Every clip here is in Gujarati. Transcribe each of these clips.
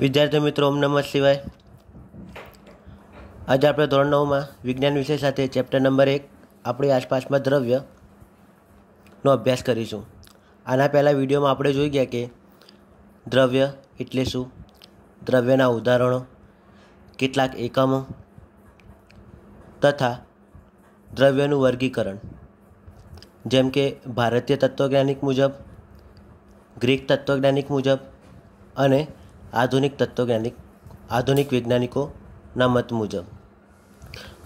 વિદ્યાર્થી મિત્રો ઓમ નમઃ શિવાય આજે આપણે ધોરણ નવમાં વિજ્ઞાન વિષય સાથે ચેપ્ટર નંબર એક આપણી આસપાસમાં દ્રવ્યનો અભ્યાસ કરીશું આના પહેલાં વિડીયોમાં આપણે જોઈ ગયા કે દ્રવ્ય એટલે શું દ્રવ્યના ઉદાહરણો કેટલાક એકમો તથા દ્રવ્યનું વર્ગીકરણ જેમ કે ભારતીય તત્વજ્ઞાનિક મુજબ ગ્રીક તત્વજ્ઞાનિક મુજબ અને આધુનિક તત્વજ્ઞાનિક આધુનિક વૈજ્ઞાનિકોના મત મુજબ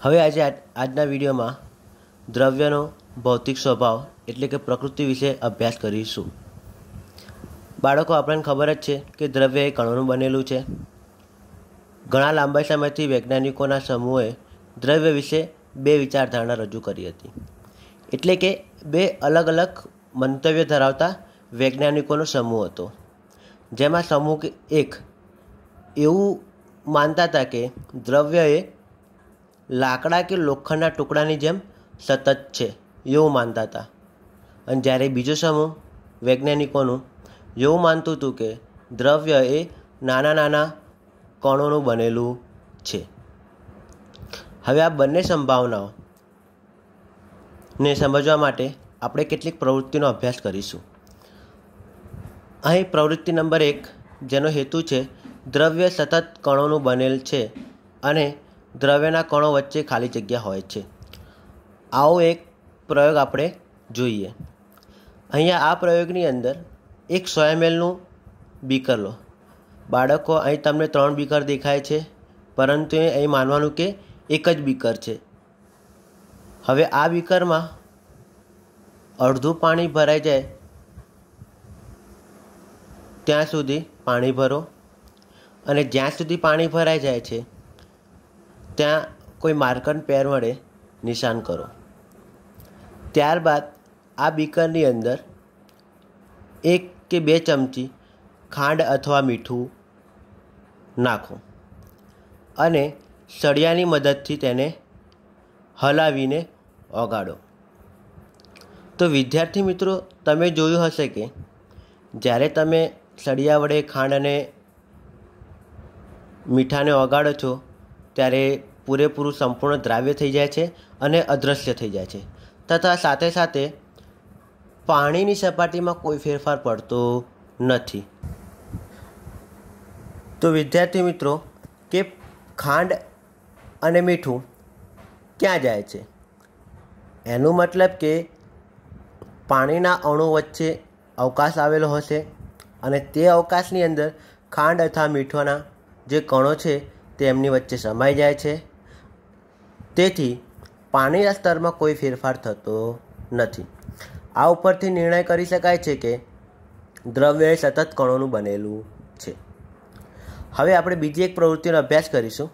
હવે આજે આજના વિડીયોમાં દ્રવ્યનો ભૌતિક સ્વભાવ એટલે કે પ્રકૃતિ વિશે અભ્યાસ કરીશું બાળકો આપણને ખબર જ છે કે દ્રવ્ય એ કણોનું બનેલું છે ઘણા લાંબા સમયથી વૈજ્ઞાનિકોના સમૂહે દ્રવ્ય વિશે બે વિચારધારણા રજૂ કરી હતી એટલે કે બે અલગ અલગ મંતવ્ય ધરાવતા વૈજ્ઞાનિકોનો સમૂહ હતો જેમાં સમૂહ એક એવું માનતા હતા કે દ્રવ્ય એ લાકડા કે લોખંડના ટુકડાની જેમ સતત છે એવું માનતા હતા અને જ્યારે બીજો સમૂહ વૈજ્ઞાનિકોનું એવું માનતું હતું કે દ્રવ્ય એ નાના નાના કણોનું બનેલું છે હવે આ બંને સંભાવનાઓ ને સમજવા માટે આપણે કેટલીક પ્રવૃત્તિનો અભ્યાસ કરીશું અહીં પ્રવૃત્તિ નંબર એક જેનો હેતુ છે દ્રવ્ય સતત કણોનું બનેલ છે અને દ્રવ્યના કણો વચ્ચે ખાલી જગ્યા હોય છે આવો એક પ્રયોગ આપણે જોઈએ અહીંયા આ પ્રયોગની અંદર એક સો એમએલનું બીકર લો બાળકો અહીં તમને ત્રણ બીકર દેખાય છે પરંતુ એ અહીં માનવાનું કે એક જ બીકર છે હવે આ બીકરમાં અડધું પાણી ભરાઈ જાય ત્યાં સુધી પાણી ભરો અને જ્યાં સુધી પાણી ભરાઈ જાય છે ત્યાં કોઈ માર્કન પેર વડે નિશાન કરો ત્યારબાદ આ બીકરની અંદર એક કે બે ચમચી ખાંડ અથવા મીઠું નાખો અને સળિયાની મદદથી તેને હલાવીને ઓગાડો તો વિદ્યાર્થી મિત્રો તમે જોયું હશે કે જ્યારે તમે સળિયા વડે ખાંડ અને મીઠાને ઓગાડો છો ત્યારે પૂરેપૂરું સંપૂર્ણ દ્રાવ્ય થઈ જાય છે અને અદૃશ્ય થઈ જાય છે તથા સાથે સાથે પાણીની સપાટીમાં કોઈ ફેરફાર પડતો નથી તો વિદ્યાર્થી મિત્રો કે ખાંડ અને મીઠું ક્યાં જાય છે એનું મતલબ કે પાણીના અણુ વચ્ચે અવકાશ આવેલો હશે અને તે અવકાશની અંદર ખાંડ અથવા મીઠાના જે કણો છે તે એમની વચ્ચે સમાઈ જાય છે તેથી પાણીના સ્તરમાં કોઈ ફેરફાર થતો નથી આ ઉપરથી નિર્ણય કરી શકાય છે કે દ્રવ્ય એ સતત કણોનું બનેલું છે હવે આપણે બીજી એક પ્રવૃત્તિનો અભ્યાસ કરીશું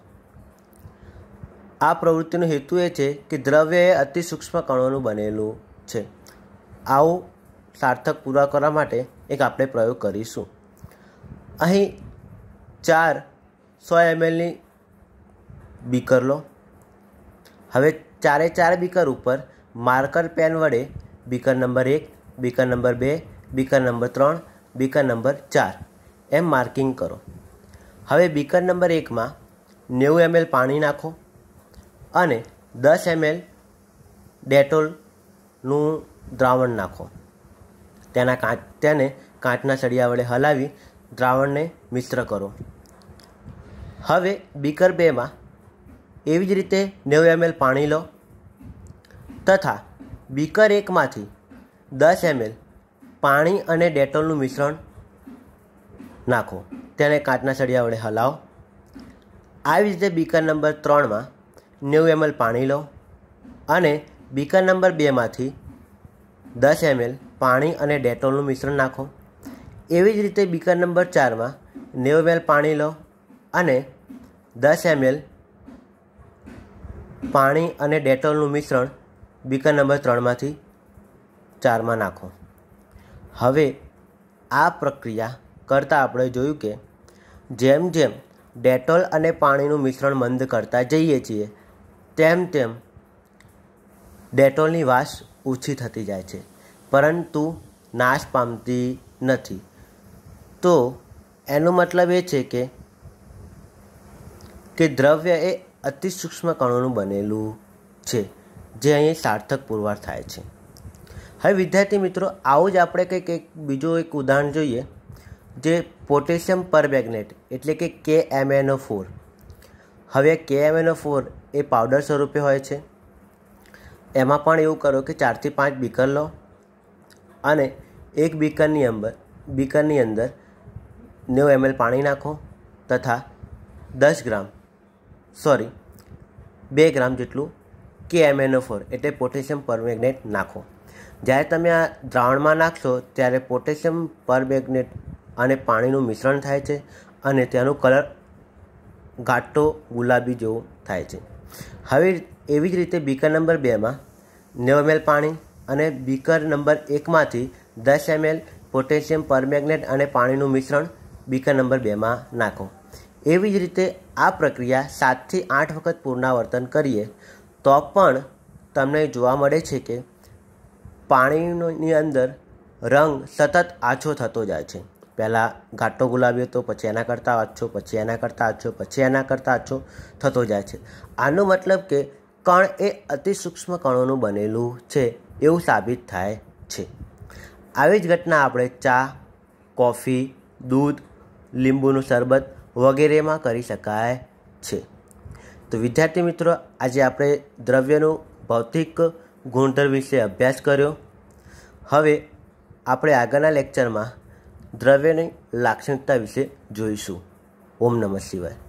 આ પ્રવૃત્તિનો હેતુ એ છે કે દ્રવ્ય એ અતિ સૂક્ષ્મ કણોનું બનેલું છે આવું સાર્થક પૂરા કરવા માટે એક આપણે પ્રયોગ કરીશું અહીં ચાર સો એમએલની બીકર લો હવે ચારે ચાર બીકર ઉપર માર્કર પેન વડે બીકર નંબર એક બીકર નંબર બે બીકર નંબર ત્રણ બીકર નંબર ચાર એમ માર્કિંગ કરો હવે બીકર નંબર એકમાં નેવું એમએલ પાણી નાખો અને દસ એમએલ ડેટોલનું દ્રાવણ નાખો તેના કાંચ તેને કાંચના સળિયા વડે હલાવી દ્રાવણને મિશ્ર કરો હવે બીકર બેમાં એવી જ રીતે નેવું એમએલ પાણી લો તથા બીકર એકમાંથી દસ એમએલ પાણી અને ડેટોલનું મિશ્રણ નાખો તેને કાચના સળિયા વડે હલાવો આવી જ રીતે બીકર નંબર ત્રણમાં નેવું એમએલ પાણી લો અને બીકર નંબર બેમાંથી દસ એમએલ પાણી અને ડેટોલનું મિશ્રણ નાખો એવી જ રીતે બીકર નંબર ચારમાં નેવું એમએલ પાણી લો અને દસ એમએલ પાણી અને ડેટોલનું મિશ્રણ બીકર નંબર ત્રણમાંથી ચારમાં નાખો હવે આ પ્રક્રિયા કરતાં આપણે જોયું કે જેમ જેમ ડેટોલ અને પાણીનું મિશ્રણ મંદ કરતા જઈએ છીએ તેમ તેમ ડેટોલની વાસ ઓછી થતી જાય છે પરંતુ નાશ પામતી નથી તો એનો મતલબ એ છે કે કે દ્રવ્ય એ અતિ સૂક્ષ્મ કણોનું બનેલું છે જે અહીં સાર્થક પુરવાર થાય છે હવે વિદ્યાર્થી મિત્રો આવું જ આપણે કંઈક એક બીજું એક ઉદાહરણ જોઈએ જે પોટેશિયમ પરબેગ્નેટ એટલે કે કે એમએનઓ ફોર હવે કે એમએનઓ ફોર એ પાવડર સ્વરૂપે હોય છે એમાં પણ એવું કરો કે ચારથી પાંચ બીકર લો અને એક બીકરની અંદર બીકરની અંદર નેવું એમએલ પાણી નાખો તથા દસ ગ્રામ સોરી બે ગ્રામ જેટલું કે ફોર એટલે પોટેશિયમ પરમેગ્નેટ નાખો જ્યારે તમે આ દ્રાવણમાં નાખશો ત્યારે પોટેશિયમ પરમેગ્નેટ અને પાણીનું મિશ્રણ થાય છે અને તેનો કલર ઘાટો ગુલાબી જેવું થાય છે હવે એવી જ રીતે બીકર નંબર બેમાં નેવ એમએલ પાણી અને બીકર નંબર એકમાંથી દસ એમએલ પોટેશિયમ પરમેગ્નેટ અને પાણીનું મિશ્રણ બીકર નંબર બેમાં નાખો એવી જ રીતે આ પ્રક્રિયા સાતથી આઠ વખત પુનરાવર્તન કરીએ તો પણ તમને જોવા મળે છે કે પાણીની અંદર રંગ સતત આછો થતો જાય છે પહેલાં ઘાટો ગુલાબી હતો પછી એના કરતાં આછો પછી એના કરતાં આછો પછી એના કરતાં આછો થતો જાય છે આનો મતલબ કે કણ એ અતિ સૂક્ષ્મ કણોનું બનેલું છે એવું સાબિત થાય છે આવી જ ઘટના આપણે ચા કોફી દૂધ લીંબુનું શરબત વગેરેમાં કરી શકાય છે તો વિદ્યાર્થી મિત્રો આજે આપણે દ્રવ્યનો ભૌતિક ગુણધર્મ વિશે અભ્યાસ કર્યો હવે આપણે આગળના લેક્ચરમાં દ્રવ્યની લાક્ષણિકતા વિશે જોઈશું ઓમ નમઃ શિવાય